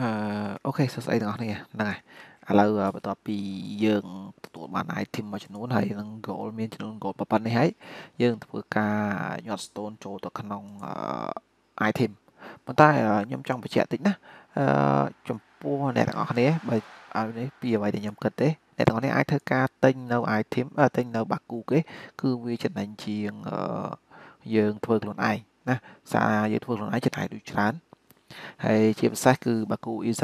អឺអូខេសួស្តីទាំងអស់គ្នាហ្នឹងហើយឥឡូវបន្ទាប់ពីយើងទទួលបាន item មួយចំនួនហើយនឹង goal មានចំនួន goal ប៉ុណ្ណេះហើយយើង ធ្វើការញាត់ stone ចូលទៅក្នុង item ប៉ុន្តែខ្ញុំចង់បញ្ជាក់តិចណាអឺចំពោះអ្នកទាំងអស់គ្នាបើឲ្យនេះពីអ្វីដែលខ្ញុំគិតទេអ្នកទាំងអស់គ្នាអាចធ្វើការទិញនៅ item ទិញនៅ baku គេ គឺវាចំណេញជាងយើងធ្វើខ្លួនឯងណាសារយើងធ្វើខ្លួនឯងចំណាយដូចច្រើនហើយជាពិសេសគឺបាគូ EZ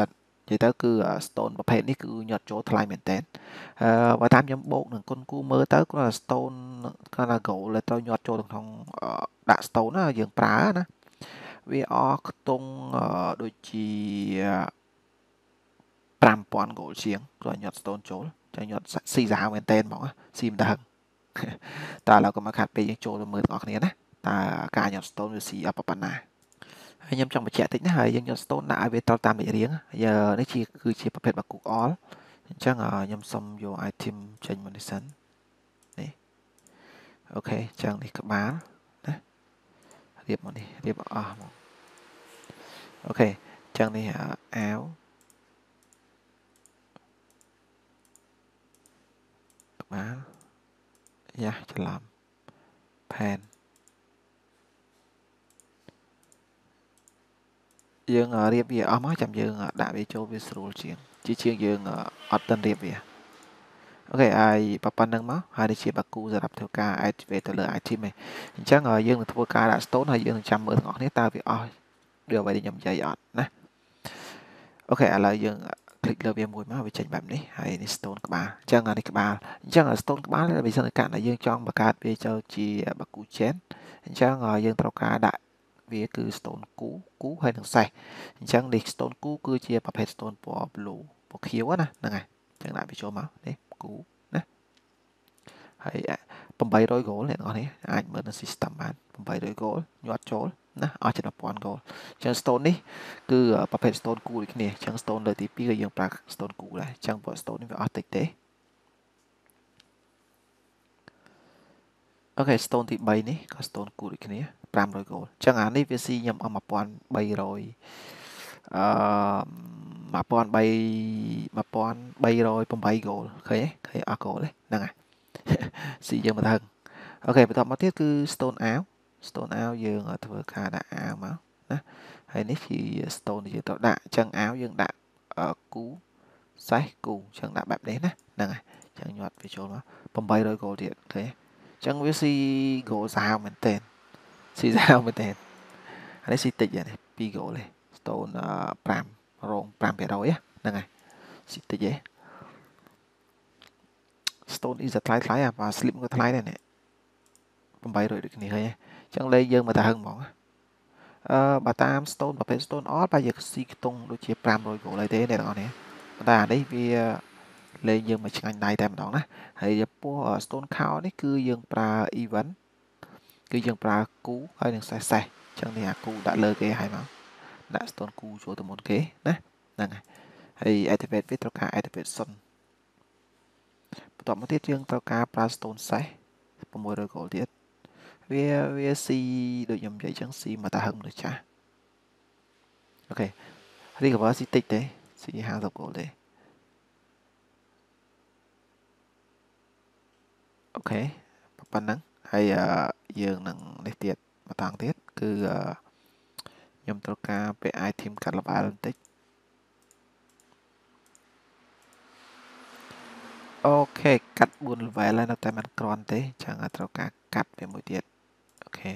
និយាយទៅ គឺ stone ប្រភេទនេះគឺញាត់ចូលថ្លៃមែនតើអឺបើតាមខ្ញុំបូកនឹងគុណគូមើលទៅគ្រាន់តែ stone គ្រាន់តែ gold ដែលត្រូវញាត់ចូលក្នុងដាក់ stone ណាយើងប្រើណាវាអខ្ទង់ដូចជា5000 gold ជាងគ្រាន់ញាត់ stone ចូលចាញាត់ស៊ីសាហាវមែនតើហ្មងស៊ីមិនដឹងតើឥឡូវកុំខាត់ពេលយើងចូលទៅមើលបងប្អូនគ្នាណាតើការញាត់ stone វាស៊ីអបប៉ុណ្ណាហើយខ្ញុំចង់បញ្ជាក់តិចណាហើយយើងយក stone ដាក់ឲ្យវាត្រូវតាមលេខរៀងនេះជាគឺជាប្រភេទរបស់ cook all អញ្ចឹងខ្ញុំសុំយក item ចេញមកនេះសិននេះអូខេអញ្ចឹងនេះក្បាលណារៀបមកនេះរៀបអស់មកអូខេអញ្ចឹងនេះអាវក្បាលយ៉ាច្រឡំផែនយើងរៀបវាអស់មកចាំយើង ដាក់វាចូលវាស្រួលជាង ជាជាងយើងអត់ទាន់រៀបវាអូខេហើយប៉ុណ្្នឹងមកហើយនេះជាបាគូសម្រាប់ធ្វើការ activate ទៅលើ item ឯងអញ្ចឹងយើងនឹងធ្វើការដាក់ stone ហើយយើងនឹងចាំមើលទាំងអស់គ្នាតើវាអស់ដូចអ្វីដែលខ្ញុំនិយាយអត់ណាអូខេឥឡូវយើង click លើវាមួយមកវាចេញបែបនេះហើយនេះ stone ក្បាលអញ្ចឹងអានេះក្បាលអញ្ចឹង stone ក្បាលវាសិនតែកាត់តែយើង ចង់បង្កើតវាចូលជាបាគូ chain អញ្ចឹងយើងត្រូវការដាក់វាគឺ stone គូគូហើយនឹងសេះអញ្ចឹងនេះ stone គូគឺជាប្រភេទ stone ពណ៌ blue ពណ៌ខៀវណាហ្នឹងហើយអញ្ចឹងដាក់វាចូលមកនេះគូណាហើយ800 goal អ្នកនរនេះអាចមើលនៅ system បាន800 goal ញាត់ចូលណាអស់ចិត្ត1000 goal អញ្ចឹង stone នេះគឺប្រភេទ stone គូដូចគ្នាអញ្ចឹង stone លើទី2គឺយើងប្រើ stone គូដែរអញ្ចឹងពណ៌ stone នេះវាអស់តិចទេអូខេ stone ទី3នេះក៏ stone គូដូចគ្នា500 gold អញ្ចឹងអានេះវាស៊ីខ្ញុំអស់1300អឺ1300 1308 goal ឃើញឃើញអស់ goal ហ្នឹងហើយស៊ីយើងមិនដឹងអូខេបន្តមកទៀតគឺ stone out stone out យើង ធ្វើការដាក់ out មកណាហើយនេះជា stone ដែលយើងត្រូវដាក់អញ្ចឹង out យើងដាក់គូសេះគូអញ្ចឹងដាក់បែបនេះណាហ្នឹងហើយអញ្ចឹងញាត់វាចូលមក800 goal ទៀតឃើញចឹងវាស៊ី go សាវមែនតើស៊ីសាវមែនតើអានេះស៊ីតិចហ្នឹងពីរ go ទេ stone 5រង5%ហ្នឹងហើយស៊ីតិចទេ stone is ថ្លៃថ្លៃអា slip ក៏ថ្លៃដែរនេះ800ដូចគ្នាហើយចឹងលេយើងមកតែហឹងហ្មងអឺបើតាម stone ប្រភេទ stone អត់បើយើងស៊ីខ្ទង់ដូចជា500 go ឡើយទេអ្នកទាំងអស់នេះប៉ុន្តែអានេះវាលេងយើងមកឆ្ងាញ់ដៃតែម្ដងណាហើយចំពោះ stone count នេះគឺយើងប្រើ event គឺយើងប្រើគូហើយនឹងសេះសេះអញ្ចឹងនេះអាគូដាក់លើគេហើយមកដាក់ stone គូចូលទៅមុនគេ ណាហ្នឹងហើយហើយ activate វាត្រូវការ activate សុនបន្ទាប់មកទៀតយើងត្រូវការប្រើ stone សេះ600 gold ទៀតវាវាស៊ីដូចខ្ញុំនិយាយអញ្ចឹងស៊ីមកតាហឹងដូចចាស់អូខេ recover ស៊ីតិចទេស៊ី50 gold ទេអូខេប៉ុណ្ណឹងហើយយើងនឹងនេះទៀតម្ដងទៀតគឺខ្ញុំត្រូវការ PI team កាត់លម្អិលបន្តិចអូខេកាត់4 level ហើយនៅតែមិនក្រាន់ទេចឹងត្រូវការ កាត់វាមួយទៀតអូខេ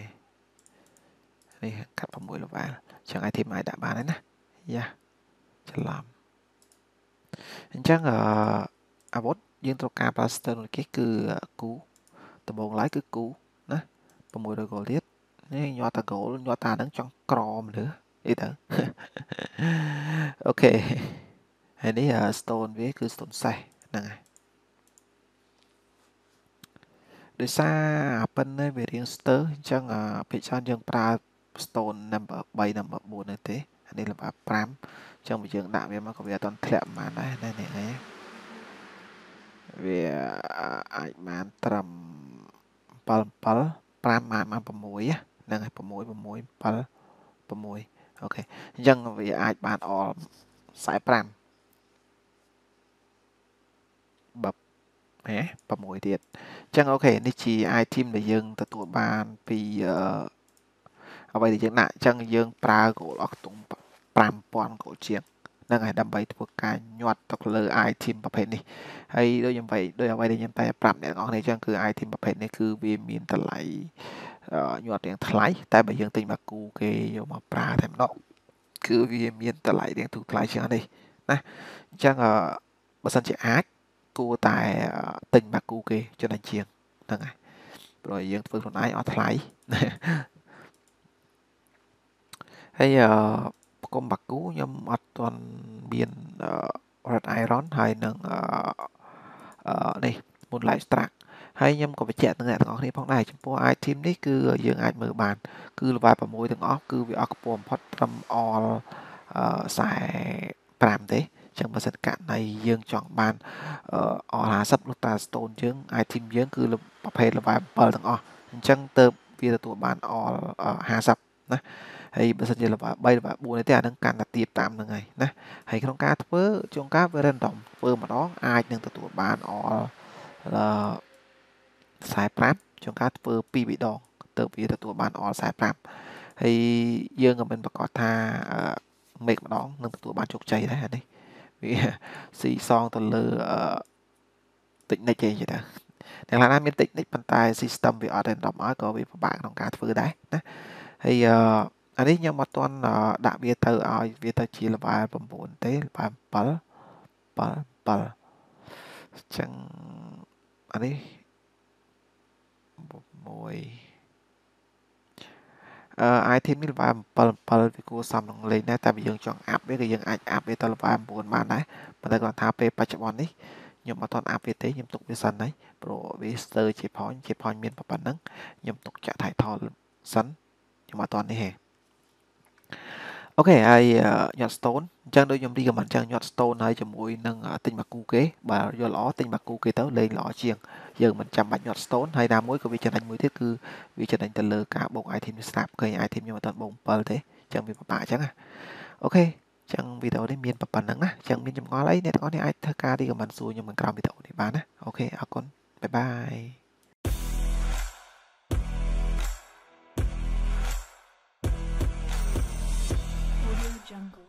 នេះកាត់6 level ចឹង item អាចដាក់បានហើយណាយ៉ាច្រឡំអញ្ចឹងអអាវុធយើងត្រូវការ plaster មួយគេគឺគូដំបងឡាយគឺគូណា600 gold ទៀតនេះញាត់តា gold ញាត់តាហ្នឹងចង់ក្រមើលអីទៅអូខេហើយនេះ stone វាគឺ stone សេះហ្នឹងហើយដោយសារប៉ុណ្ណេះវារៀងស្ទើអញ្ចឹងភាគច្រើនយើងប្រើ stone number 3 number 4នេះទេអានេះលំអាប់5អញ្ចឹងបើយើងដាក់វាមកក៏វាអត់ទាន់ធ្លាក់ប៉ុន្មានដែរនេះនេះវាអាចបានត្រឹម7 7 5ម៉ា6ហ្នឹងហើយ6 6 7 6អូខេអញ្ចឹងវាអាចបានអល់45បើហ៎6ទៀតអញ្ចឹងអូខេនេះជា item ដែលយើងទទួលបានពីអ្វីដែលយើងដាក់អញ្ចឹងយើងប្រើ goal អស់ខ្ទង់5000 goal ជាងហ្នឹងហើយដើម្បីធ្វើការញាត់ទៅលើ i team ប្រភេទនេះហើយដូចយ៉ាងបីដូចអ្វីដែលខ្ញុំតែប្រាប់អ្នកនរគ្នាអញ្ចឹងគឺ i team ប្រភេទនេះគឺវាមានតម្លៃញាត់រៀងថ្លៃតែបើយើងទិញមកគូគេយកមកប្រើតែម្ដងគឺវាមានតម្លៃរៀងទូថ្លៃជាងនេះណាអញ្ចឹងបើសិនជាអាចគួរតែទិញមកគូគេចំណេញជាងហ្នឹងហើយព្រោះយើងធ្វើខ្លួនឯងអត់ថ្លៃហើយអឺផ្គុំបាគូខ្ញុំអត់ទាន់មានរ៉ាត់ Iron ហើយនឹងនេះ Moonlight Strike ហើយខ្ញុំក៏បញ្ជាក់ទៅអ្នកទាំងអស់គ្នាផងដែរចំពោះ item នេះគឺយើងអាចមើលបាន គឺល្បាយ6ទាំងអស់គឺវាអស់ខ្ពស់បំផុតត្រឹម all 45ទេចឹងបើសិនករណីយើងចង់បានអ50លុតាស្តូនយើង item យើងគឺប្រភេទល្បាយ7ទាំងអស់អញ្ចឹងទៅវាទទួលបានអ50ណាហើយបើសិនជាលំបាក3លំបាក4ទេអានឹងកាន់តែទាបតាមហ្នឹងហើយណាហើយក្នុងការធ្វើជួនកាលវា random ធ្វើម្ដងអាចនឹងទទួលបាន all 45ជួនកាលធ្វើ2ម្ដងទៅវាទទួលបាន all 45ហើយយើងក៏មិនប្រកាសថា make ម្ដងនឹងទទួលបានជោគជ័យដែរអានេះវាស៊ីសងទៅលើតិចនិចទេយីតាទាំងឡាយមានតិចនិចប៉ុន្តែ system វាអត់ random ឲ្យក៏វាពិបាកក្នុងការធ្វើដែរណាហើយអឺអានេះខ្ញុំអត់ទាន់ដាក់វាទៅឲ្យវាទៅជា level 9ទេ level 7 7 7អញ្ចឹងអានេះ6អឺ item នេះ level 7 7វាគួរសមនឹងលេខដែរតែបើយើងចង់ up វាគឺយើងអាច up វាទៅ level 9បានដែរប៉ុន្តែគាត់ថាពេលបច្ចុប្បន្ននេះខ្ញុំអត់ទាន់ up វាទេខ្ញុំទុកវាសិនហើយព្រោះវាស្ទើរជា point ជា point មានប៉ុណ្ណឹងខ្ញុំទុកចាក់ title សិនខ្ញុំអត់ទាន់នេះទេអូខេហើយញាត់ stone អញ្ចឹងដូចខ្ញុំរីកមិនចឹងញាត់ stone ហើយជាមួយនឹងទិញមកគូគេបើយល់ល្អទិញមកគូគេទៅលេងល្អជាងយើងមិនចាំបាច់ញាត់ stone ហើយណាមួយក៏វាចំណេញមួយទៀតគឺវាចំណេញទៅលើការបូក item ស្រាប់ឃើញ item ខ្ញុំអត់ទាន់បូក7ទេអញ្ចឹងវាពិបាកអញ្ចឹងអូខេចឹងវីដេអូនេះមានប៉ុណ្្នឹងណាចឹងមានចម្ងល់អីអ្នកទាំងអស់នេះអាចធ្វើការរីកមិនសួរខ្ញុំក្នុងក្រោមវីដេអូនេះបានណាអូខេអរគុណបាយបាយ Audio Jungle.